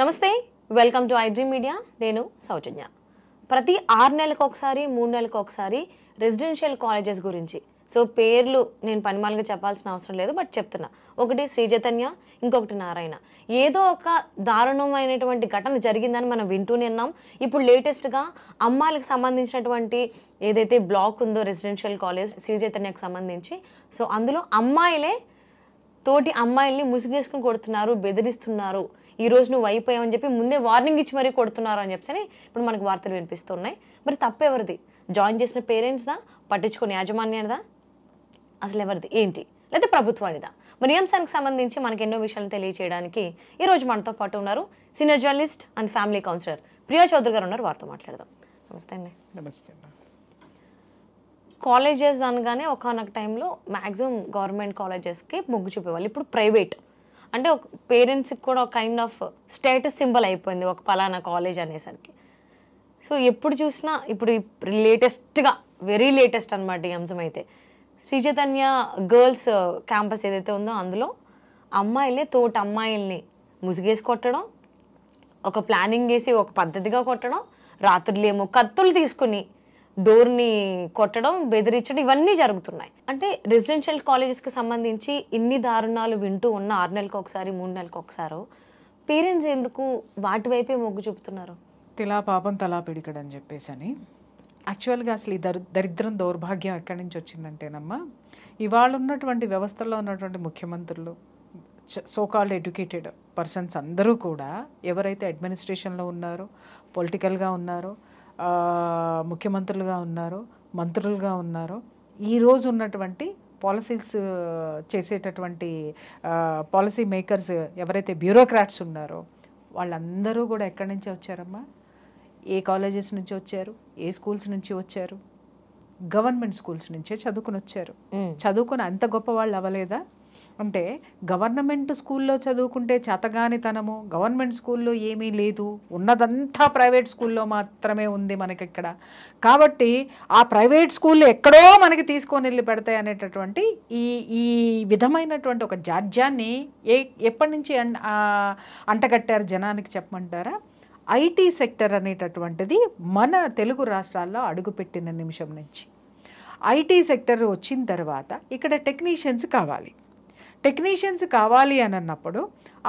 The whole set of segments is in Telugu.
నమస్తే వెల్కమ్ టు ఐజీ మీడియా నేను సౌజన్య ప్రతి ఆరు నెలలకు ఒకసారి మూడు నెలలకు ఒకసారి రెసిడెన్షియల్ కాలేజెస్ గురించి సో పేర్లు నేను పనిమాలుగా చెప్పాల్సిన అవసరం లేదు బట్ చెప్తున్నా ఒకటి శ్రీచైతన్య ఇంకొకటి నారాయణ ఏదో ఒక దారుణమైనటువంటి ఘటన జరిగిందని మనం వింటూనే ఉన్నాం ఇప్పుడు లేటెస్ట్గా అమ్మాయిలకు సంబంధించినటువంటి ఏదైతే బ్లాక్ ఉందో రెసిడెన్షియల్ కాలేజ్ శ్రీచైతన్యకు సంబంధించి సో అందులో అమ్మాయిలే తోటి అమ్మాయిల్ని ముసుగేసుకుని కొడుతున్నారు బెదిరిస్తున్నారు ఈ రోజు నువ్వు అని చెప్పి ముందే వార్నింగ్ ఇచ్చి మరీ కొడుతున్నారు అని చెప్పి ఇప్పుడు మనకు వార్తలు వినిపిస్తున్నాయి మరి తప్పెవరిది జాయిన్ చేసిన పేరెంట్స్దా పట్టించుకునే యాజమాన్యానిదా అసలు ఎవరిది ఏంటి లేదా ప్రభుత్వానిదా మరి అంశానికి సంబంధించి మనకి ఎన్నో విషయాలు తెలియజేయడానికి ఈరోజు మనతో పాటు ఉన్నారు senior journalist and family counsellor Priya Chaudhary గారు ఉన్నారు వారితో మాట్లాడదాం నమస్తే అండి నమస్తే కాలేజెస్ అనగానే ఒకనొక టైంలో మ్యాక్సిమం గవర్నమెంట్ కాలేజెస్కి మొగ్గు చూపేవాళ్ళు ఇప్పుడు ప్రైవేట్ అంటే ఒక పేరెంట్స్కి కూడా ఒక కైండ్ ఆఫ్ స్టేటస్ సింబల్ అయిపోయింది ఒక పలానా కాలేజ్ అనేసరికి సో ఎప్పుడు చూసినా ఇప్పుడు లేటెస్ట్గా వెరీ లేటెస్ట్ అనమాట ఈ అంశం అయితే శ్రీచైతన్య గర్ల్స్ క్యాంపస్ ఏదైతే ఉందో అందులో అమ్మాయిలే తోటి అమ్మాయిల్ని ముసిగేసి కొట్టడం ఒక ప్లానింగ్ వేసి ఒక పద్ధతిగా కొట్టడం రాత్రులు ఏమో కత్తులు తీసుకుని డోర్ని కొట్టడం బెదిరించడం ఇవన్నీ జరుగుతున్నాయి అంటే రెసిడెన్షియల్ కాలేజెస్కి సంబంధించి ఇన్ని దారుణాలు వింటూ ఉన్న ఆరు నెలలకు ఒకసారి మూడు నెలలకు ఒకసారి పేరెంట్స్ ఎందుకు వాటి వైపే మొగ్గు చూపుతున్నారు తిలా పాపం తలా పిడికడని చెప్పేసి అని యాక్చువల్గా అసలు ఈ దరి దరిద్రం దౌర్భాగ్యం ఎక్కడి నుంచి వచ్చిందంటేనమ్మా ఇవాళ ఉన్నటువంటి వ్యవస్థలో ఉన్నటువంటి ముఖ్యమంత్రులు సోకాల్డ్ ఎడ్యుకేటెడ్ పర్సన్స్ అందరూ కూడా ఎవరైతే అడ్మినిస్ట్రేషన్లో ఉన్నారో పొలిటికల్గా ఉన్నారో ముఖ్యమంత్రులుగా ఉన్నారో మంత్రులుగా ఉన్నారో ఈరోజు ఉన్నటువంటి పాలసీస్ చేసేటటువంటి పాలసీ మేకర్స్ ఎవరైతే బ్యూరోక్రాట్స్ ఉన్నారో వాళ్ళందరూ కూడా ఎక్కడి నుంచి వచ్చారమ్మా ఏ కాలేజెస్ నుంచి వచ్చారు ఏ స్కూల్స్ నుంచి వచ్చారు గవర్నమెంట్ స్కూల్స్ నుంచే చదువుకుని వచ్చారు చదువుకుని అంత గొప్ప వాళ్ళు అవ్వలేదా అంటే గవర్నమెంట్ స్కూల్లో చదువుకుంటే చేతగానితనము గవర్నమెంట్ స్కూల్లో ఏమీ లేదు ఉన్నదంతా ప్రైవేట్ స్కూల్లో మాత్రమే ఉంది మనకి ఇక్కడ కాబట్టి ఆ ప్రైవేట్ స్కూల్ ఎక్కడో మనకి తీసుకొని వెళ్ళి పెడతాయి అనేటటువంటి ఈ ఈ విధమైనటువంటి ఒక జాడ్యాన్ని ఏ ఎప్పటి నుంచి అంటగట్టారు జనానికి చెప్పమంటారా ఐటీ సెక్టర్ అనేటటువంటిది మన తెలుగు రాష్ట్రాల్లో అడుగుపెట్టిన నిమిషం నుంచి ఐటీ సెక్టర్ వచ్చిన తర్వాత ఇక్కడ టెక్నీషియన్స్ కావాలి టెక్నీషియన్స్ కావాలి అని అన్నప్పుడు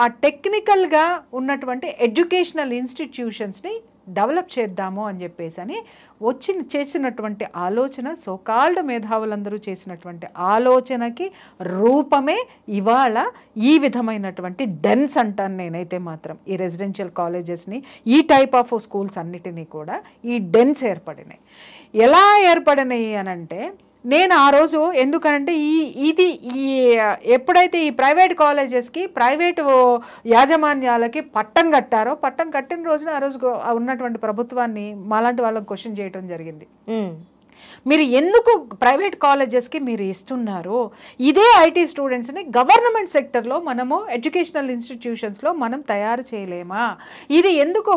ఆ టెక్నికల్గా ఉన్నటువంటి ఎడ్యుకేషనల్ ఇన్స్టిట్యూషన్స్ని డెవలప్ చేద్దాము అని చెప్పేసి అని వచ్చి చేసినటువంటి ఆలోచన సోకాల్డ్ మేధావులందరూ చేసినటువంటి ఆలోచనకి రూపమే ఇవాళ ఈ విధమైనటువంటి డెన్స్ అంటాను నేనైతే మాత్రం ఈ రెసిడెన్షియల్ కాలేజెస్ని ఈ టైప్ ఆఫ్ స్కూల్స్ అన్నిటినీ కూడా ఈ డెన్స్ ఏర్పడినాయి ఎలా ఏర్పడినాయి అనంటే నేను ఆ రోజు ఎందుకనంటే ఈ ఇది ఈ ఎప్పుడైతే ఈ ప్రైవేట్ కాలేజెస్కి ప్రైవేటు యాజమాన్యాలకి పట్టం కట్టారో పట్టం కట్టిన రోజున ఆ రోజు ఉన్నటువంటి ప్రభుత్వాన్ని మాలాంటి వాళ్ళకి క్వశ్చన్ చేయడం జరిగింది మీరు ఎందుకు ప్రైవేట్ కాలేజెస్కి మీరు ఇస్తున్నారు ఇదే ఐటీ స్టూడెంట్స్ని గవర్నమెంట్ సెక్టర్లో మనము ఎడ్యుకేషనల్ ఇన్స్టిట్యూషన్స్లో మనం తయారు చేయలేమా ఇది ఎందుకు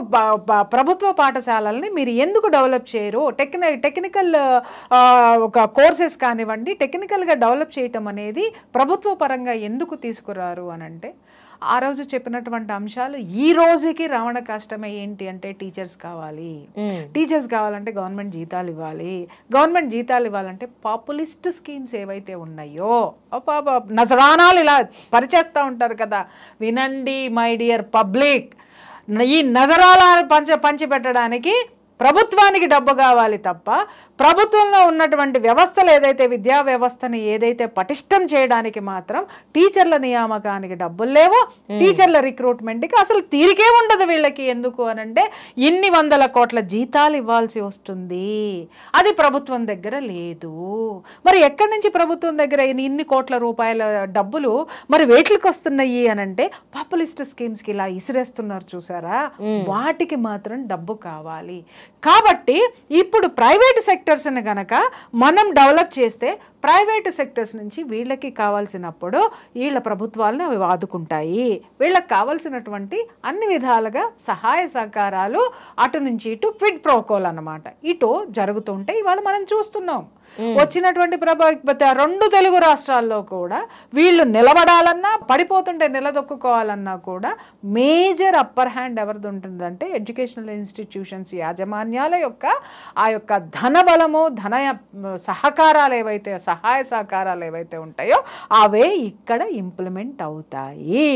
ప్రభుత్వ పాఠశాలల్ని మీరు ఎందుకు డెవలప్ చేయరు టెక్న టెక్నికల్ ఒక కోర్సెస్ కానివ్వండి టెక్నికల్గా డెవలప్ చేయటం అనేది ప్రభుత్వ పరంగా ఎందుకు తీసుకురారు అని అంటే ఆ రోజు చెప్పినటువంటి అంశాలు ఈ రోజుకి రావణ కష్టమే ఏంటి అంటే టీచర్స్ కావాలి టీచర్స్ కావాలంటే గవర్నమెంట్ జీతాలు ఇవ్వాలి గవర్నమెంట్ జీతాలు ఇవ్వాలంటే పాపులిస్ట్ స్కీమ్స్ ఏవైతే ఉన్నాయో నజరాణాలు ఇలా పరిచేస్తూ ఉంటారు కదా వినండి మై డియర్ పబ్లిక్ ఈ నజరాల పంచ పంచిపెట్టడానికి ప్రభుత్వానికి డబ్బు కావాలి తప్ప ప్రభుత్వంలో ఉన్నటువంటి వ్యవస్థలు ఏదైతే విద్యా వ్యవస్థని ఏదైతే పటిష్టం చేయడానికి మాత్రం టీచర్ల నియామకానికి డబ్బులు లేవు టీచర్ల రిక్రూట్మెంట్కి అసలు తీరికే ఉండదు వీళ్ళకి ఎందుకు అనంటే ఇన్ని వందల కోట్ల జీతాలు ఇవ్వాల్సి వస్తుంది అది ప్రభుత్వం దగ్గర లేదు మరి ఎక్కడి నుంచి ప్రభుత్వం దగ్గర ఇన్ని కోట్ల రూపాయల డబ్బులు మరి వేట్లకు వస్తున్నాయి అనంటే పాపులిస్ట్ స్కీమ్స్కి ఇలా ఇసిరేస్తున్నారు చూసారా వాటికి మాత్రం డబ్బు కావాలి కాబట్టి ఇప్పుడు ప్రైవేట్ సెక్టర్స్ని కనుక మనం డెవలప్ చేస్తే ప్రైవేట్ సెక్టర్స్ నుంచి వీళ్ళకి కావాల్సినప్పుడు వీళ్ళ ప్రభుత్వాలను అవి ఆదుకుంటాయి వీళ్ళకి కావాల్సినటువంటి అన్ని విధాలుగా సహాయ సహకారాలు అటు నుంచి ఇటు క్విడ్ ప్రోకోల్ అనమాట ఇటు జరుగుతుంటే ఇవాళ మనం చూస్తున్నాం వచ్చినటువంటి ప్రభావిత రెండు తెలుగు రాష్ట్రాల్లో కూడా వీళ్ళు నిలబడాలన్నా పడిపోతుంటే నిలదొక్కుకోవాలన్నా కూడా మేజర్ అప్పర్ హ్యాండ్ ఎవరిది ఉంటుందంటే ఎడ్యుకేషనల్ ఇన్స్టిట్యూషన్స్ యాజమాన్యాల యొక్క ఆ యొక్క ధన బలము ధన సహకారాలు ఏవైతే సహాయ సహకారాలు ఏవైతే ఉంటాయో అవే ఇక్కడ ఇంప్లిమెంట్ అవుతాయి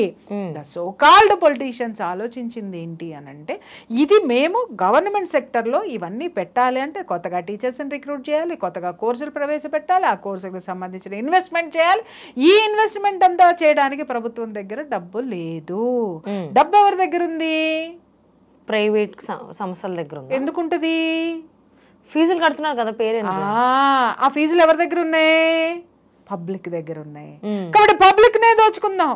సో సోకాల్డ్ పొలిటీషియన్స్ ఆలోచించింది ఏంటి అని అంటే ఇది మేము గవర్నమెంట్ సెక్టర్లో ఇవన్నీ పెట్టాలి అంటే కొత్తగా టీచర్స్ని రిక్రూట్ చేయాలి కొత్తగా కోర్సులు ప్రవేశపెట్టాలి ఆ కోర్సులకు సంబంధించిన ఇన్వెస్ట్మెంట్ చేయాలి ఈ ఇన్వెస్ట్మెంట్ అంతా చేయడానికి ప్రభుత్వం దగ్గర డబ్బు లేదు డబ్బు ఎవరి దగ్గర ఉంది ప్రైవేట్ సంస్థల దగ్గర ఎందుకుంటది ఫీజులు కడుతున్నారు కదా పేరెంట్స్ ఆ ఫీజులు ఎవరి దగ్గర ఉన్నాయి పబ్లిక్ దగ్గర ఉన్నాయి కాబట్టి పబ్లిక్నే దోచుకుందాం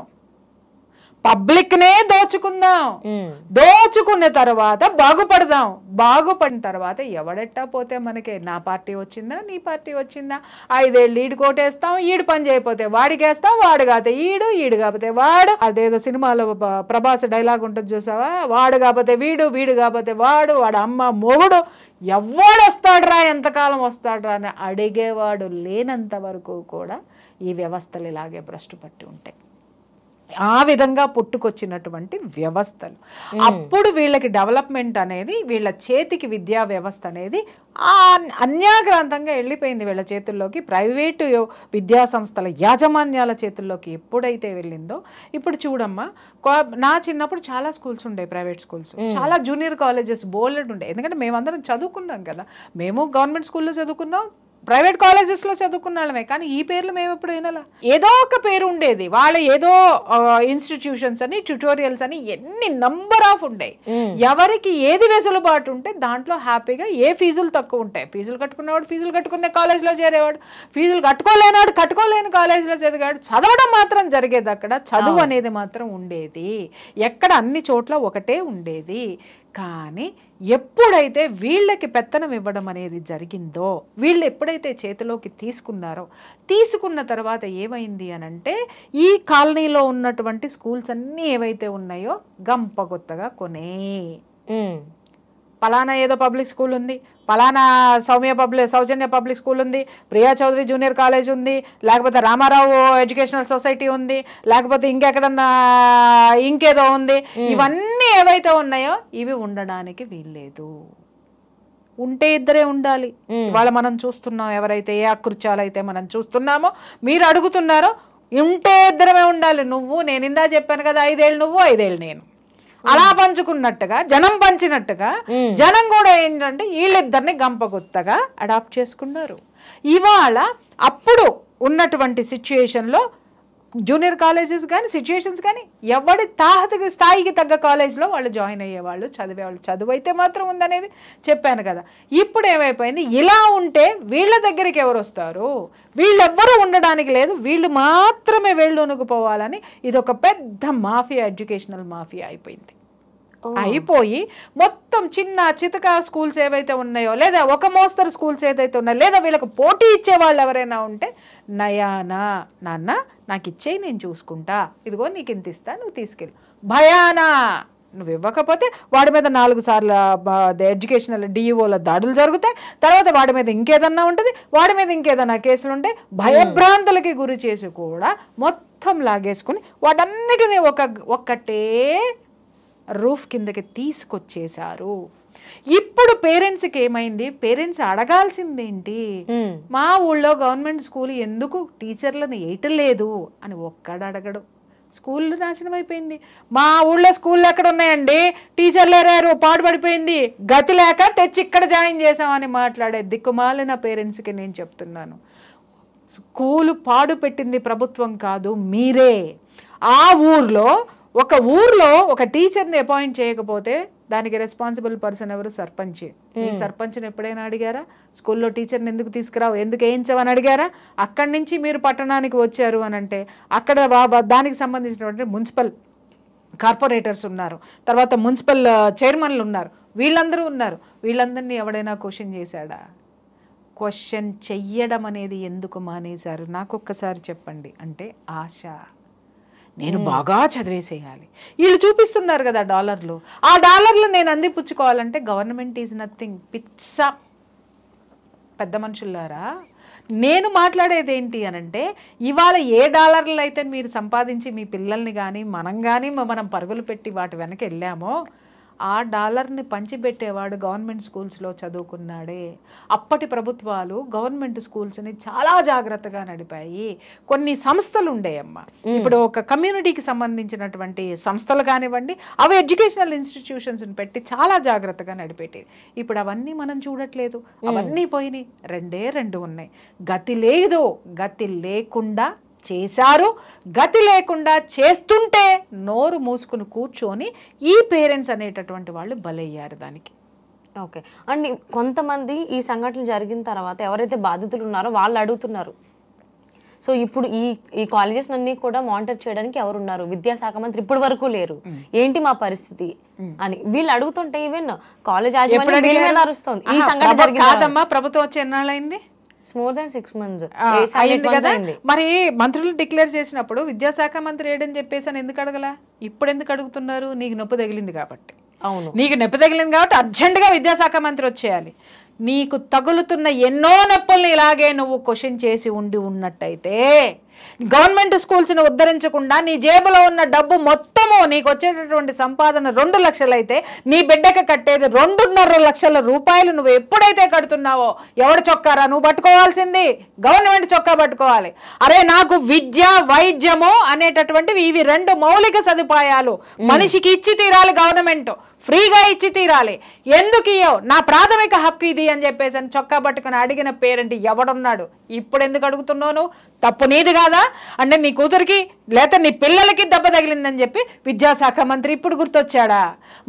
పబ్లిక్ నే దోచుకుందాం దోచుకున్న తర్వాత బాగుపడదాం బాగుపడిన తర్వాత ఎవడెట్టా పోతే మనకే నా పార్టీ వచ్చిందా నీ పార్టీ వచ్చిందా ఐదేళ్ళు ఈడు కోటేస్తాం ఈడు పని చేయకపోతే వాడికేస్తాం వాడు కాకపోతే ఈడు ఈడు కాకపోతే వాడు అదేదో సినిమాలో ప్రభాస్ డైలాగ్ ఉంటుంది చూసావా వాడు కాకపోతే వీడు వీడు కాకపోతే వాడు వాడు అమ్మ మొగుడు ఎవడు వస్తాడురా ఎంతకాలం వస్తాడ్రా అని అడిగేవాడు లేనంత వరకు కూడా ఈ వ్యవస్థలు ఇలాగే భ్రష్టు పట్టి ఉంటాయి ఆ విధంగా పుట్టుకొచ్చినటువంటి వ్యవస్థలు అప్పుడు వీళ్ళకి డెవలప్మెంట్ అనేది వీళ్ళ చేతికి విద్యా వ్యవస్థ అనేది అన్యాగ్రాంతంగా వెళ్ళిపోయింది వీళ్ళ చేతుల్లోకి ప్రైవేటు విద్యా సంస్థల యాజమాన్యాల చేతుల్లోకి ఎప్పుడైతే వెళ్ళిందో ఇప్పుడు చూడమ్మా నా చిన్నప్పుడు చాలా స్కూల్స్ ఉండే ప్రైవేట్ స్కూల్స్ చాలా జూనియర్ కాలేజెస్ బోల్డ్ ఉండే ఎందుకంటే మేమందరం చదువుకున్నాం కదా మేము గవర్నమెంట్ స్కూల్లో చదువుకున్నాం ప్రైవేట్ కాలేజెస్లో చదువుకున్న వాళ్ళమే కానీ ఈ పేర్లు మేము ఎప్పుడు వినాలా ఏదో ఒక పేరు ఉండేది వాళ్ళ ఏదో ఇన్స్టిట్యూషన్స్ అని ట్యూటోరియల్స్ అని ఎన్ని నంబర్ ఆఫ్ ఉండే ఎవరికి ఏది వెసులుబాటు ఉంటే దాంట్లో హ్యాపీగా ఏ ఫీజులు తక్కువ ఉంటాయి ఫీజులు కట్టుకునేవాడు ఫీజులు కట్టుకునే కాలేజ్లో చేరేవాడు ఫీజులు కట్టుకోలేనివాడు కట్టుకోలేని కాలేజ్లో చదివాడు చదవడం మాత్రం జరిగేది అక్కడ చదువు అనేది మాత్రం ఉండేది ఎక్కడ అన్ని చోట్ల ఒకటే ఉండేది కానీ ఎప్పుడైతే వీళ్ళకి పెత్తనం ఇవ్వడం అనేది జరిగిందో వీళ్ళు ఎప్పుడైతే చేతిలోకి తీసుకున్నారో తీసుకున్న తర్వాత ఏమైంది అని అంటే ఈ కాలనీలో ఉన్నటువంటి స్కూల్స్ అన్నీ ఏవైతే ఉన్నాయో గంపగొత్తగా కొనే పలానా ఏదో పబ్లిక్ స్కూల్ ఉంది పలానా Soumya public Soujanya public school ఉంది ప్రియా చౌదరి జూనియర్ కాలేజ్ ఉంది లేకపోతే రామారావు ఎడ్యుకేషనల్ సొసైటీ ఉంది లేకపోతే ఇంకెక్కడన్నా ఇంకేదో ఉంది ఇవన్నీ ఏవైతే ఉన్నాయో ఇవి ఉండడానికి వీల్లేదు ఉంటే ఇద్దరే ఉండాలి ఇవాళ మనం చూస్తున్నాం ఎవరైతే ఏ అయితే మనం చూస్తున్నామో మీరు అడుగుతున్నారో ఉంటే ఇద్దరమే ఉండాలి నువ్వు నేను ఇందా చెప్పాను కదా ఐదేళ్ళు నువ్వు ఐదేళ్ళు నేను అలా పంచుకున్నట్టుగా జనం పంచినట్టుగా జనం కూడా ఏంటంటే వీళ్ళిద్దరిని గంపగుత్తగా అడాప్ట్ చేసుకున్నారు ఇవాళ అప్పుడు ఉన్నటువంటి సిచ్యుయేషన్లో జూనియర్ కాలేజెస్ కానీ సిచ్యుయేషన్స్ కానీ ఎవడి తాహత స్థాయికి తగ్గ కాలేజ్లో వాళ్ళు జాయిన్ అయ్యేవాళ్ళు చదివేవాళ్ళు చదువు అయితే మాత్రం ఉందనేది చెప్పాను కదా ఇప్పుడు ఏమైపోయింది ఇలా ఉంటే వీళ్ళ దగ్గరికి ఎవరు వస్తారు వీళ్ళెవ్వరూ ఉండడానికి లేదు వీళ్ళు మాత్రమే వెళ్ళునుకుపోవాలని ఇది ఒక పెద్ద మాఫియా ఎడ్యుకేషనల్ మాఫియా అయిపోయింది అయిపోయి మొత్తం చిన్న చితక స్కూల్స్ ఏవైతే ఉన్నాయో లేదా ఒక మోస్తరు స్కూల్స్ ఏదైతే ఉన్నాయో లేదా వీళ్ళకి పోటీ ఇచ్చే వాళ్ళు ఎవరైనా ఉంటే నయానా నాన్న నాకు ఇచ్చేయి నేను చూసుకుంటా ఇదిగో నీకు ఇంత ఇస్తా నువ్వు తీసుకెళ్ళి భయానా నువ్వు ఇవ్వకపోతే వాడి మీద నాలుగు సార్లు ఎడ్యుకేషనల్ డిఈఓల దాడులు జరుగుతాయి తర్వాత వాడి మీద ఇంకేదన్నా ఉంటుంది వాడి మీద ఇంకేదన్నా కేసులు ఉంటాయి భయభ్రాంతులకి గురి చేసి కూడా మొత్తం లాగేసుకుని వాటన్నిటినీ ఒక ఒక్కటే రూఫ్ కిందకి తీసుకొచ్చేశారు ఇప్పుడు పేరెంట్స్కి ఏమైంది పేరెంట్స్ అడగాల్సిందేంటి మా ఊళ్ళో గవర్నమెంట్ స్కూల్ ఎందుకు టీచర్లను వేయటం లేదు అని ఒక్కడ అడగడు స్కూల్ నాశనం అయిపోయింది మా ఊళ్ళో స్కూళ్ళు ఎక్కడ ఉన్నాయండి టీచర్లు ఎరారు పాడుపడిపోయింది గతి లేక తెచ్చి ఇక్కడ జాయిన్ చేసామని మాట్లాడే దిక్కుమాలిన పేరెంట్స్కి నేను చెప్తున్నాను స్కూలు పాడు పెట్టింది ప్రభుత్వం కాదు మీరే ఆ ఊర్లో ఒక ఊర్లో ఒక టీచర్ని అపాయింట్ చేయకపోతే దానికి రెస్పాన్సిబుల్ పర్సన్ ఎవరు సర్పంచ్ ఈ సర్పంచ్ని ఎప్పుడైనా అడిగారా స్కూల్లో టీచర్ని ఎందుకు తీసుకురావు ఎందుకు వేయించవని అడిగారా అక్కడి నుంచి మీరు పట్టణానికి వచ్చారు అని అంటే అక్కడ దానికి సంబంధించినటువంటి మున్సిపల్ కార్పొరేటర్స్ ఉన్నారు తర్వాత మున్సిపల్ చైర్మన్లు ఉన్నారు వీళ్ళందరూ ఉన్నారు వీళ్ళందరినీ ఎవడైనా క్వశ్చన్ చేశాడా క్వశ్చన్ చెయ్యడం అనేది ఎందుకు మానేశారు నాకొక్కసారి చెప్పండి అంటే ఆశ నేను బాగా చదివేసేయాలి వీళ్ళు చూపిస్తున్నారు కదా డాలర్లు ఆ డాలర్లు నేను అందిపుచ్చుకోవాలంటే గవర్నమెంట్ ఈజ్ నథింగ్ పిచ్చ పెద్ద మనుషులారా నేను మాట్లాడేది ఏంటి అనంటే ఇవాళ ఏ డాలర్లు అయితే మీరు సంపాదించి మీ పిల్లల్ని కానీ మనం కానీ మనం పరుగులు పెట్టి వాటి వెనక వెళ్ళామో ఆ డాలర్ని పంచిపెట్టేవాడు గవర్నమెంట్ స్కూల్స్లో చదువుకున్నాడే అప్పటి ప్రభుత్వాలు గవర్నమెంట్ స్కూల్స్ని చాలా జాగ్రత్తగా నడిపాయి కొన్ని సంస్థలు ఉండేయమ్మా ఇప్పుడు ఒక కమ్యూనిటీకి సంబంధించినటువంటి సంస్థలు కానివ్వండి అవి ఎడ్యుకేషనల్ ఇన్స్టిట్యూషన్స్ని పెట్టి చాలా జాగ్రత్తగా నడిపెట్టేవి ఇప్పుడు అవన్నీ మనం చూడట్లేదు అవన్నీ పోయినాయి రెండే రెండు ఉన్నాయి గతి లేదు గతి లేకుండా చేశారు గతి లేకుండా చేస్తుంటే నోరు మూసుకుని కూర్చొని ఈ పేరెంట్స్ అనేటటువంటి వాళ్ళు బలయ్యారు దానికి ఓకే అండ్ కొంతమంది ఈ సంఘటనలు జరిగిన తర్వాత ఎవరైతే బాధితులు ఉన్నారో వాళ్ళు అడుగుతున్నారు సో ఇప్పుడు ఈ ఈ కాలేజెస్ అన్ని కూడా మానిటర్ చేయడానికి ఎవరు ఉన్నారు విద్యాశాఖ మంత్రి ఇప్పటి వరకు లేరు ఏంటి మా పరిస్థితి అని వీళ్ళు అడుగుతుంటే ఈవెన్ కాలేజ్ యాజమాన్యం అరుస్తుంది ఈ సంఘటన ప్రభుత్వం వచ్చి ఎన్నాళ్ళైంది సిక్స్ మంత్స్ కదా మరి మంత్రులు డిక్లేర్ చేసినప్పుడు విద్యాశాఖ మంత్రి ఏడని చెప్పేసి అని ఎందుకు అడగల ఇప్పుడు ఎందుకు అడుగుతున్నారు నీకు నొప్పి తగిలింది కాబట్టి అవును నీకు నొప్పి తగిలింది కాబట్టి అర్జెంటుగా విద్యాశాఖ మంత్రి వచ్చేయాలి నీకు తగులుతున్న ఎన్నో నొప్పుల్ని ఇలాగే నువ్వు క్వశ్చన్ చేసి ఉండి ఉన్నట్టయితే గవర్నమెంట్ స్కూల్స్ని ఉద్ధరించకుండా నీ జేబులో ఉన్న డబ్బు మొత్తము నీకు వచ్చేటటువంటి సంపాదన రెండు లక్షలైతే నీ బిడ్డకి కట్టేది రెండున్నర లక్షల రూపాయలు నువ్వు ఎప్పుడైతే కడుతున్నావో ఎవడు చొక్కారా నువ్వు పట్టుకోవాల్సింది గవర్నమెంట్ చొక్కా పట్టుకోవాలి అరే నాకు విద్య వైద్యము అనేటటువంటివి ఇవి రెండు మౌలిక సదుపాయాలు మనిషికి ఇచ్చి తీరాలి గవర్నమెంట్ ఫ్రీగా ఇచ్చి తీరాలి ఎందుకు ఇయ్యో నా ప్రాథమిక హక్కు ఇది అని చెప్పేసి అని చొక్కా పట్టుకుని అడిగిన పేరెంట్ ఎవడున్నాడు ఇప్పుడు ఎందుకు అడుగుతున్నావు తప్పు నీది కాదా అంటే నీ కూతురికి లేక నీ పిల్లలకి దెబ్బ తగిలిందని చెప్పి విద్యాశాఖ మంత్రి ఇప్పుడు గుర్తొచ్చాడా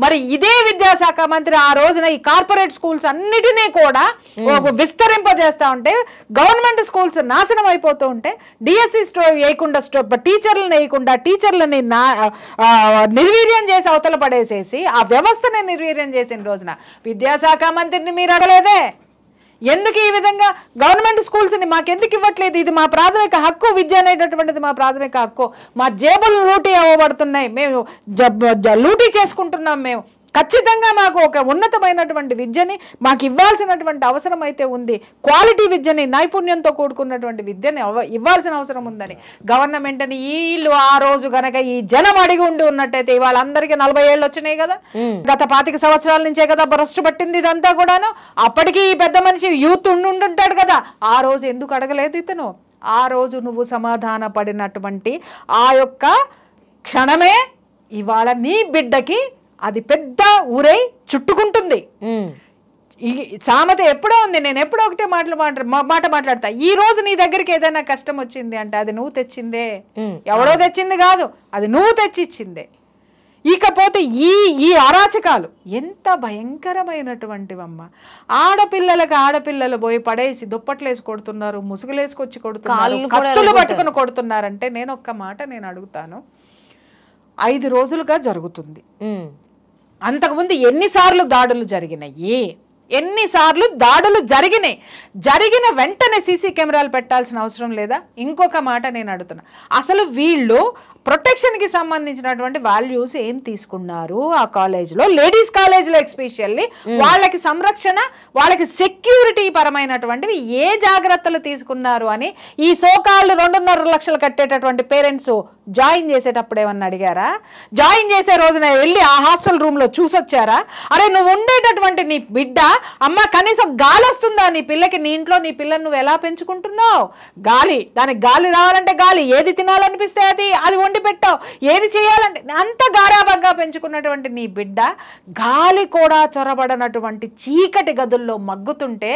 మరి ఇదే విద్యాశాఖ మంత్రి ఆ రోజున ఈ కార్పొరేట్ స్కూల్స్ అన్నిటినీ కూడా విస్తరింపజేస్తా ఉంటే గవర్నమెంట్ స్కూల్స్ నాశనం అయిపోతూ ఉంటే డిఎస్సి స్టో వేయకుండా స్టో టీచర్లను వేయకుండా టీచర్లని నా నిర్వీర్యం చేసి అవతల పడేసేసి ఆ వ్యవస్థని నిర్వీర్యం చేసిన రోజున విద్యాశాఖ మంత్రిని మీరు అడగలేదే ఎందుకు ఈ విధంగా గవర్నమెంట్ స్కూల్స్ని మాకెందుకు ఇవ్వట్లేదు ఇది మా ప్రాథమిక హక్కు విద్య అనేటటువంటిది మా ప్రాథమిక హక్కు మా జేబులు లూటీ అవ్వబడుతున్నాయి మేము లూటీ చేసుకుంటున్నాం మేము ఖచ్చితంగా మాకు ఒక ఉన్నతమైనటువంటి విద్యని మాకు ఇవ్వాల్సినటువంటి అవసరం అయితే ఉంది క్వాలిటీ విద్యని నైపుణ్యంతో కూడుకున్నటువంటి విద్యని ఇవ్వాల్సిన అవసరం ఉందని గవర్నమెంట్ అని వీళ్ళు ఆ రోజు గనక ఈ జనం అడిగి ఉండి ఉన్నట్టయితే ఇవాళ అందరికీ నలభై ఏళ్ళు వచ్చినాయి కదా గత పాతిక సంవత్సరాల నుంచే కదా భ్రష్టు పట్టింది ఇదంతా కూడాను అప్పటికి ఈ పెద్ద మనిషి యూత్ ఉండుంటాడు కదా ఆ రోజు ఎందుకు అడగలేదు ఇతను ఆ రోజు నువ్వు సమాధాన పడినటువంటి ఆ యొక్క క్షణమే ఇవాళ నీ బిడ్డకి అది పెద్ద ఊరై చుట్టుకుంటుంది సామెత ఎప్పుడో ఉంది నేను ఎప్పుడో ఒకటే మాటలు మాట మాట్లాడతా ఈ రోజు నీ దగ్గరికి ఏదైనా కష్టం వచ్చింది అంటే అది నువ్వు తెచ్చిందే ఎవడో తెచ్చింది కాదు అది నువ్వు తెచ్చిచ్చిందే ఇకపోతే ఈ ఈ అరాచకాలు ఎంత భయంకరమైనటువంటివమ్మ ఆడపిల్లలకు ఆడపిల్లలు పోయి పడేసి దుప్పట్లు వేసి కొడుతున్నారు ముసుగులేసుకొచ్చి కొడుతున్నారు కత్తులు పట్టుకుని కొడుతున్నారంటే నేను ఒక్క మాట నేను అడుగుతాను ఐదు రోజులుగా జరుగుతుంది అంతకుముందు ఎన్నిసార్లు దాడులు జరిగినాయి ఎన్నిసార్లు దాడులు జరిగినాయి జరిగిన వెంటనే సీసీ కెమెరాలు పెట్టాల్సిన అవసరం లేదా ఇంకొక మాట నేను అడుగుతున్నా అసలు వీళ్ళు ప్రొటెక్షన్కి సంబంధించినటువంటి వాల్యూస్ ఏం తీసుకున్నారు ఆ కాలేజ్లో లేడీస్ కాలేజ్లో ఎక్స్పెషల్లీ వాళ్ళకి సంరక్షణ వాళ్ళకి సెక్యూరిటీ పరమైనటువంటివి ఏ జాగ్రత్తలు తీసుకున్నారు అని ఈ సోకాళ్ళు రెండున్నర లక్షలు కట్టేటటువంటి పేరెంట్స్ జాయిన్ చేసేటప్పుడు ఏమన్నా అడిగారా జాయిన్ చేసే రోజున వెళ్ళి ఆ హాస్టల్ రూమ్లో చూసొచ్చారా అరే నువ్వు ఉండేటటువంటి నీ బిడ్డ అమ్మ కనీసం గాలి వస్తుందా నీ పిల్లకి నీ ఇంట్లో నీ పిల్లని నువ్వు ఎలా పెంచుకుంటున్నావు గాలి దానికి గాలి రావాలంటే గాలి ఏది తినాలనిపిస్తే అది అది వండి పెట్టావు ఏది చేయాలంటే అంత గారాభంగా పెంచుకున్నటువంటి నీ బిడ్డ గాలి కూడా చొరబడనటువంటి చీకటి గదుల్లో మగ్గుతుంటే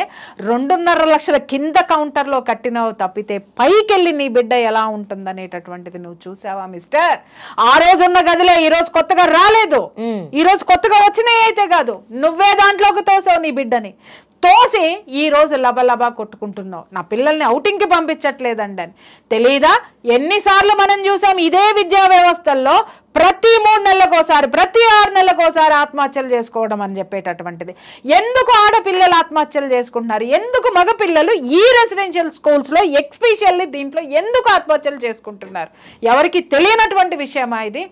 రెండున్నర లక్షల కింద కౌంటర్లో కట్టినావు తప్పితే పైకెళ్ళి నీ బిడ్డ ఎలా ఉంటుందనేటటువంటిది నువ్వు చూసావా మిస్టర్ ఆ రోజు ఉన్న గదిలే ఈరోజు కొత్తగా రాలేదు ఈరోజు కొత్తగా వచ్చినాయి అయితే కాదు నువ్వే దాంట్లోకి తోసావు నీ బిడ్డని తోసి ఈరోజు లబలబా కొట్టుకుంటున్నావు నా పిల్లల్ని ఔటింగ్కి పంపించట్లేదండి అని తెలీదా ఎన్నిసార్లు మనం చూసాం ఇదే విద్యా వ్యవస్థల్లో ప్రతి మూడు నెలలకోసారి ప్రతి ఆరు నెలలకోసారి ఆత్మహత్యలు చేసుకోవడం అని చెప్పేటటువంటిది ఎందుకు ఆడపిల్లలు ఆత్మహత్యలు చేసుకుంటున్నారు ఎందుకు మగపిల్లలు ఈ రెసిడెన్షియల్ స్కూల్స్లో ఎక్స్పెషల్లీ దీంట్లో ఎందుకు ఆత్మహత్యలు చేసుకుంటున్నారు ఎవరికి తెలియనటువంటి విషయమా ఇది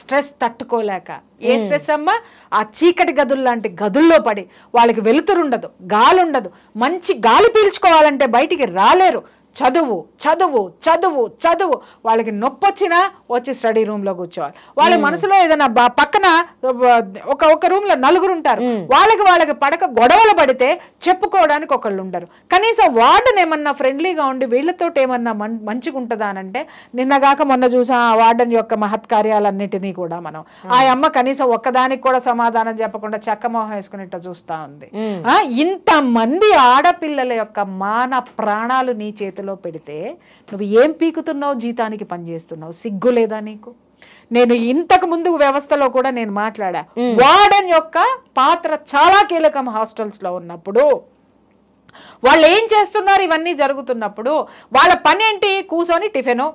స్ట్రెస్ తట్టుకోలేక ఏ స్ట్రెస్ అమ్మా ఆ చీకటి గదులు లాంటి గదుల్లో పడి వాళ్ళకి వెలుతురు ఉండదు గాలి ఉండదు మంచి గాలి పీల్చుకోవాలంటే బయటికి రాలేరు చదువు చదువు చదువు చదువు వాళ్ళకి నొప్పి వచ్చినా వచ్చి స్టడీ రూమ్లో కూర్చోవాలి వాళ్ళ మనసులో ఏదైనా పక్కన ఒక ఒక రూమ్లో నలుగురు ఉంటారు వాళ్ళకి వాళ్ళకి పడక గొడవలు పడితే చెప్పుకోవడానికి ఒకళ్ళు ఉండరు కనీసం వార్డెన్ ఏమన్నా ఫ్రెండ్లీగా ఉండి వీళ్ళతో ఏమన్నా మంచిగా ఉంటుందా అంటే నిన్నగాక మొన్న చూసా ఆ వార్డన్ యొక్క మహత్కార్యాలన్నిటినీ కూడా మనం ఆ అమ్మ కనీసం ఒక్కదానికి కూడా సమాధానం చెప్పకుండా చెక్కమోహం వేసుకునేట్టు చూస్తా ఉంది ఇంతమంది ఆడపిల్లల యొక్క మాన ప్రాణాలు నీ చేతి చేతిలో పెడితే నువ్వు ఏం పీకుతున్నావు జీతానికి పనిచేస్తున్నావు సిగ్గు లేదా నీకు నేను ఇంతకు ముందు వ్యవస్థలో కూడా నేను మాట్లాడా వార్డెన్ యొక్క పాత్ర చాలా కీలకం హాస్టల్స్ లో ఉన్నప్పుడు వాళ్ళు ఏం చేస్తున్నారు ఇవన్నీ జరుగుతున్నప్పుడు వాళ్ళ పని ఏంటి కూర్చొని టిఫిను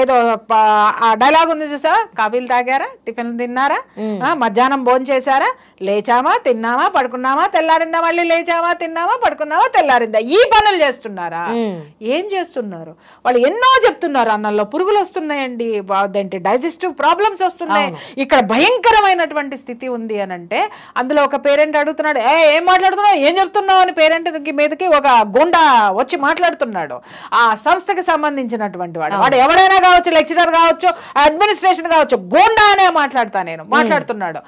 ఏదో ఆ డైలాగ్ ఉంది చూసా కాఫీలు తాగారా టిఫిన్ తిన్నారా మధ్యాహ్నం భోజనం చేశారా లేచామా తిన్నామా పడుకున్నామా తెల్లారిందా మళ్ళీ లేచామా తిన్నామా పడుకున్నామా తెల్లారిందా ఈ పనులు చేస్తున్నారా ఏం చేస్తున్నారు వాళ్ళు ఎన్నో చెప్తున్నారు అన్నంలో పురుగులు వస్తున్నాయండి అదేంటి డైజెస్టివ్ ప్రాబ్లమ్స్ వస్తున్నాయి ఇక్కడ భయంకరమైనటువంటి స్థితి ఉంది అని అంటే అందులో ఒక పేరెంట్ అడుగుతున్నాడు ఏ ఏం మాట్లాడుతున్నావు ఏం చెప్తున్నావు అని పేరెంట్ మీదకి ఒక గుండా వచ్చి మాట్లాడుతున్నాడు ఆ సంస్థకి సంబంధించినటువంటి వాడు వాడు ఎవడైనా కావచ్చు లెక్చరర్ కావచ్చు అడ్మినిస్ట్రేషన్ కావచ్చు గోండా అనే మాట్లాడతా నేను మాట్లాడుతున్నాడు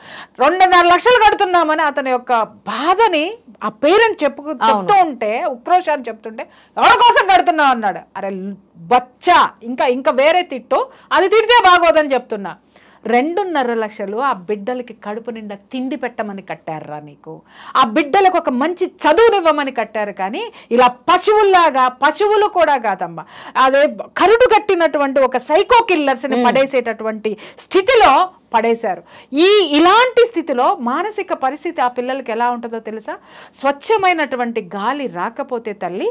రెండున్నర లక్షలు కడుతున్నామని అతని యొక్క బాధని ఆ పేరెంట్ చెప్పు చెప్తూ ఉంటే ఉక్రోషాన్ని చెప్తుంటే ఎవరి కోసం కడుతున్నావు అన్నాడు అరే బచ్చా ఇంకా ఇంకా వేరే తిట్టు అది తిడితే బాగోదని చెప్తున్నా రెండున్నర లక్షలు ఆ బిడ్డలకి కడుపు నిండా తిండి పెట్టమని కట్టారురా నీకు ఆ బిడ్డలకు ఒక మంచి చదువునివ్వమని కట్టారు కానీ ఇలా పశువుల్లాగా పశువులు కూడా కాదమ్మా అదే కరుడు కట్టినటువంటి ఒక సైకో కిల్లర్స్ని పడేసేటటువంటి స్థితిలో పడేశారు ఈ ఇలాంటి స్థితిలో మానసిక పరిస్థితి ఆ పిల్లలకి ఎలా ఉంటుందో తెలుసా స్వచ్ఛమైనటువంటి గాలి రాకపోతే తల్లి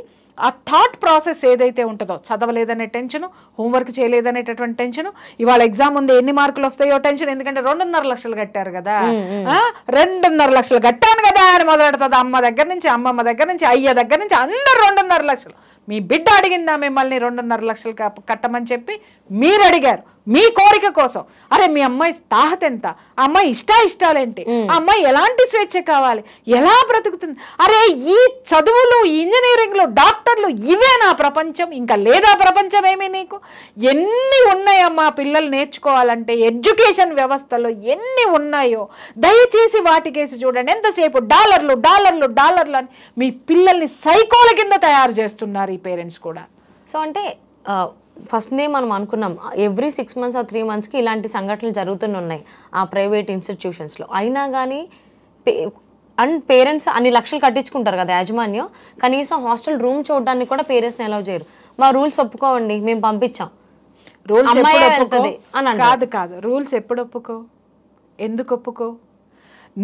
ఆ థాట్ ప్రాసెస్ ఏదైతే ఉంటుందో చదవలేదనే టెన్షను హోంవర్క్ చేయలేదనేటటువంటి టెన్షను ఇవాళ ఎగ్జామ్ ఉంది ఎన్ని మార్కులు వస్తాయో టెన్షన్ ఎందుకంటే రెండున్నర లక్షలు కట్టారు కదా రెండున్నర లక్షలు కట్టాను కదా అని మొదలెడుతుంది అమ్మ దగ్గర నుంచి అమ్మమ్మ దగ్గర నుంచి అయ్య దగ్గర నుంచి అందరు రెండున్నర లక్షలు మీ బిడ్డ అడిగిందా మిమ్మల్ని రెండున్నర లక్షలు కట్టమని చెప్పి మీరు అడిగారు మీ కోరిక కోసం అరే మీ అమ్మాయి తాహత ఎంత అమ్మాయి ఇష్ట ఇష్టాలేంటి ఆ అమ్మాయి ఎలాంటి స్వేచ్ఛ కావాలి ఎలా బ్రతుకుతుంది అరే ఈ చదువులు ఇంజనీరింగ్లు డాక్టర్లు ఇవే నా ప్రపంచం ఇంకా లేదా ప్రపంచం ఏమి నీకు ఎన్ని ఉన్నాయమ్మా పిల్లలు నేర్చుకోవాలంటే ఎడ్యుకేషన్ వ్యవస్థలో ఎన్ని ఉన్నాయో దయచేసి వాటికేసి చూడండి ఎంతసేపు డాలర్లు డాలర్లు డాలర్లు అని మీ పిల్లల్ని సైకోల కింద తయారు చేస్తున్నారు ఈ పేరెంట్స్ కూడా సో అంటే ఫస్ట్నే మనం అనుకున్నాం ఎవ్రీ సిక్స్ మంత్స్ ఆ త్రీ మంత్స్కి ఇలాంటి సంఘటనలు జరుగుతున్నాయి ఆ ప్రైవేట్ ఇన్స్టిట్యూషన్స్లో అయినా కానీ అండ్ పేరెంట్స్ అన్ని లక్షలు కట్టించుకుంటారు కదా యాజమాన్యం కనీసం హాస్టల్ రూమ్ చూడడానికి కూడా పేరెంట్స్ని అలౌ చేయరు మా రూల్స్ ఒప్పుకోవండి మేము పంపించాం రూల్స్ వెళ్తుంది అని కాదు కాదు రూల్స్ ఎప్పుడు ఒప్పుకో ఎందుకు ఒప్పుకో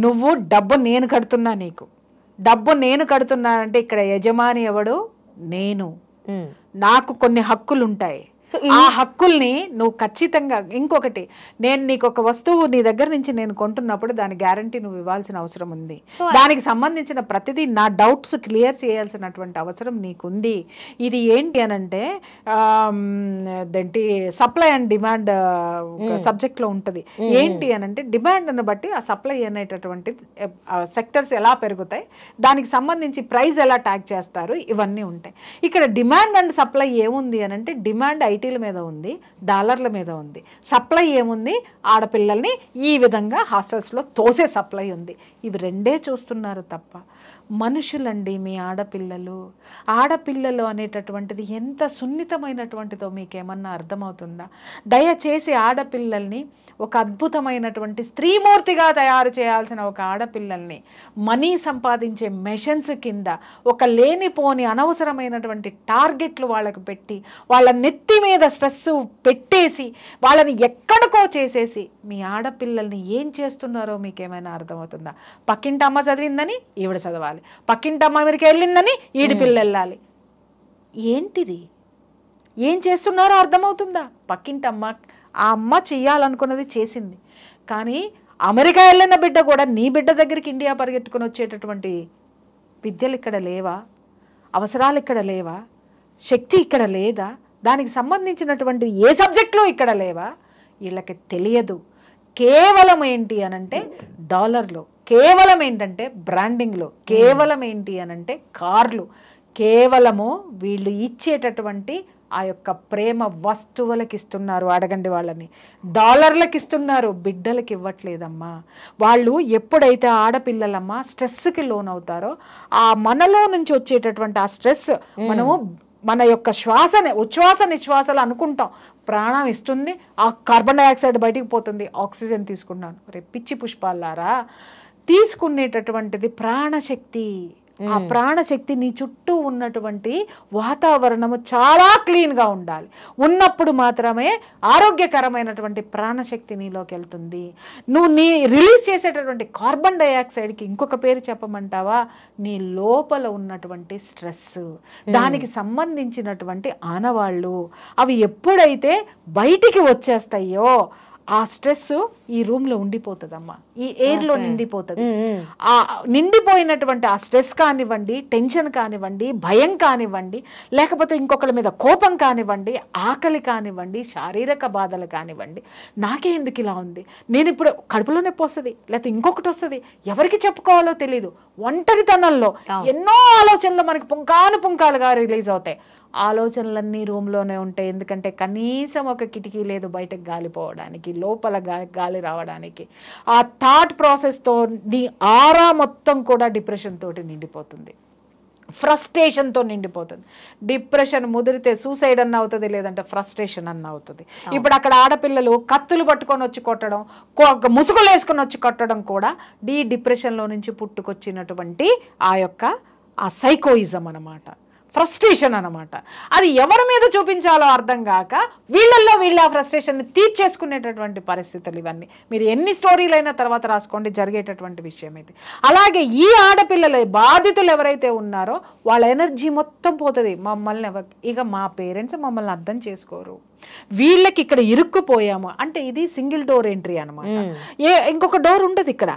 నువ్వు డబ్బు నేను కడుతున్నా నీకు డబ్బు నేను కడుతున్నానంటే ఇక్కడ యజమాని ఎవడు నేను నాకు కొన్ని హక్కులు ఉంటాయి సో ఆ హక్కుల్ని నువ్వు ఖచ్చితంగా ఇంకొకటి నేను నీకు ఒక వస్తువు నీ దగ్గర నుంచి నేను కొంటున్నప్పుడు దాని గ్యారంటీ నువ్వు ఇవ్వాల్సిన అవసరం ఉంది దానికి సంబంధించిన ప్రతిదీ నా డౌట్స్ క్లియర్ చేయాల్సినటువంటి అవసరం నీకుంది ఇది ఏంటి అనంటే దేంటి సప్లై అండ్ డిమాండ్ సబ్జెక్ట్లో ఉంటుంది ఏంటి అనంటే డిమాండ్ను బట్టి ఆ సప్లై అనేటటువంటి సెక్టర్స్ ఎలా పెరుగుతాయి దానికి సంబంధించి ప్రైస్ ఎలా ట్యాగ్ చేస్తారు ఇవన్నీ ఉంటాయి ఇక్కడ డిమాండ్ అండ్ సప్లై ఏముంది అనంటే డిమాండ్ ఐ ఐటీల మీద ఉంది డాలర్ల మీద ఉంది సప్లై ఏముంది ఆడపిల్లల్ని ఈ విధంగా హాస్టల్స్లో తోసే సప్లై ఉంది ఇవి రెండే చూస్తున్నారు తప్ప మనుషులండి మీ ఆడపిల్లలు ఆడపిల్లలు అనేటటువంటిది ఎంత సున్నితమైనటువంటిదో మీకేమన్నా అర్థమవుతుందా దయచేసి ఆడపిల్లల్ని ఒక అద్భుతమైనటువంటి స్త్రీమూర్తిగా తయారు చేయాల్సిన ఒక ఆడపిల్లల్ని మనీ సంపాదించే మెషన్స్ కింద ఒక లేనిపోని అనవసరమైనటువంటి టార్గెట్లు వాళ్ళకు పెట్టి వాళ్ళ నెత్తి మీద స్ట్రెస్ పెట్టేసి వాళ్ళని ఎక్కడికో చేసేసి మీ ఆడపిల్లల్ని ఏం చేస్తున్నారో మీకేమైనా అర్థమవుతుందా పక్కింటి అమ్మ చదివిందని ఈవిడ చదవాలి వెళ్ళాలి పక్కింటమ్మ అమెరికా వెళ్ళిందని ఈడి పిల్ల వెళ్ళాలి ఏంటిది ఏం చేస్తున్నారో అర్థమవుతుందా అమ్మ ఆ అమ్మ చేయాలనుకున్నది చేసింది కానీ అమెరికా వెళ్ళిన బిడ్డ కూడా నీ బిడ్డ దగ్గరికి ఇండియా పరిగెట్టుకుని వచ్చేటటువంటి విద్యలు ఇక్కడ లేవా అవసరాలు ఇక్కడ లేవా శక్తి ఇక్కడ లేదా దానికి సంబంధించినటువంటి ఏ సబ్జెక్ట్లో ఇక్కడ లేవా వీళ్ళకి తెలియదు కేవలం ఏంటి అనంటే డాలర్లో కేవలం ఏంటంటే బ్రాండింగ్లో కేవలం ఏంటి అని అంటే కార్లు కేవలము వీళ్ళు ఇచ్చేటటువంటి ఆ యొక్క ప్రేమ వస్తువులకి ఇస్తున్నారు అడగండి వాళ్ళని డాలర్లకు ఇస్తున్నారు బిడ్డలకి ఇవ్వట్లేదమ్మా వాళ్ళు ఎప్పుడైతే ఆడపిల్లలమ్మా స్ట్రెస్కి లోన్ అవుతారో ఆ మనలో నుంచి వచ్చేటటువంటి ఆ స్ట్రెస్ మనము మన యొక్క శ్వాసనే ఉచ్ఛ్వాస నిశ్వాసాలు అనుకుంటాం ప్రాణం ఇస్తుంది ఆ కార్బన్ డైఆక్సైడ్ బయటికి పోతుంది ఆక్సిజన్ తీసుకున్నాను రే పిచ్చి పుష్పాలారా తీసుకునేటటువంటిది ప్రాణశక్తి ఆ ప్రాణశక్తి నీ చుట్టూ ఉన్నటువంటి వాతావరణము చాలా క్లీన్గా ఉండాలి ఉన్నప్పుడు మాత్రమే ఆరోగ్యకరమైనటువంటి ప్రాణశక్తి నీలోకి వెళ్తుంది నువ్వు నీ రిలీజ్ చేసేటటువంటి కార్బన్ డైఆక్సైడ్కి ఇంకొక పేరు చెప్పమంటావా నీ లోపల ఉన్నటువంటి స్ట్రెస్ దానికి సంబంధించినటువంటి ఆనవాళ్ళు అవి ఎప్పుడైతే బయటికి వచ్చేస్తాయో ఆ స్ట్రెస్ ఈ లో ఉండిపోతుందమ్మా ఈ ఎయిర్ లో నిండిపోతుంది ఆ నిండిపోయినటువంటి ఆ స్ట్రెస్ కానివ్వండి టెన్షన్ కానివ్వండి భయం కానివ్వండి లేకపోతే ఇంకొకరి మీద కోపం కానివ్వండి ఆకలి కానివ్వండి శారీరక బాధలు కానివ్వండి నాకే ఎందుకు ఇలా ఉంది నేను ఇప్పుడు కడుపులో నొప్పి వస్తుంది లేకపోతే ఇంకొకటి వస్తుంది ఎవరికి చెప్పుకోవాలో తెలియదు ఒంటరితనంలో ఎన్నో ఆలోచనలు మనకి పుంకాను పుంకాలుగా రిలీజ్ అవుతాయి ఆలోచనలన్నీ రూమ్లోనే ఉంటాయి ఎందుకంటే కనీసం ఒక కిటికీ లేదు బయటకు గాలిపోవడానికి లోపల గాలి రావడానికి ఆ థాట్ ప్రాసెస్తో నీ ఆరా మొత్తం కూడా డిప్రెషన్ తోటి నిండిపోతుంది ఫ్రస్ట్రేషన్తో నిండిపోతుంది డిప్రెషన్ ముదిరితే సూసైడ్ అన్న అవుతుంది లేదంటే ఫ్రస్ట్రేషన్ అన్న అవుతుంది ఇప్పుడు అక్కడ ఆడపిల్లలు కత్తులు పట్టుకొని వచ్చి కొట్టడం ముసుగులు వేసుకొని వచ్చి కొట్టడం కూడా డీ డిప్రెషన్లో నుంచి పుట్టుకొచ్చినటువంటి ఆ యొక్క ఆ సైకోయిజం అన్నమాట ఫ్రస్ట్రేషన్ అనమాట అది ఎవరి మీద చూపించాలో అర్థం కాక వీళ్ళల్లో వీళ్ళ ఆ ఫ్రస్ట్రేషన్ని తీర్చేసుకునేటటువంటి పరిస్థితులు ఇవన్నీ మీరు ఎన్ని అయినా తర్వాత రాసుకోండి జరిగేటటువంటి విషయం అయితే అలాగే ఈ ఆడపిల్లల బాధితులు ఎవరైతే ఉన్నారో వాళ్ళ ఎనర్జీ మొత్తం పోతుంది మమ్మల్ని ఇక మా పేరెంట్స్ మమ్మల్ని అర్థం చేసుకోరు వీళ్ళకి ఇక్కడ ఇరుక్కుపోయాము అంటే ఇది సింగిల్ డోర్ ఎంట్రీ అనమాట ఏ ఇంకొక డోర్ ఉండదు ఇక్కడ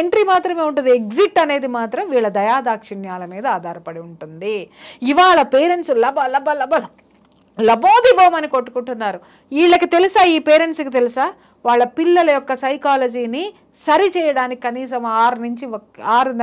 ఎంట్రీ మాత్రమే ఉంటుంది ఎగ్జిట్ అనేది మాత్రం వీళ్ళ దయాదాక్షిణ్యాల మీద ఆధారపడి ఉంటుంది ఇవాళ పేరెంట్స్ లబ లబ లబ అని కొట్టుకుంటున్నారు వీళ్ళకి తెలుసా ఈ పేరెంట్స్కి తెలుసా వాళ్ళ పిల్లల యొక్క సైకాలజీని సరి చేయడానికి కనీసం ఆరు నుంచి ఆరున్నర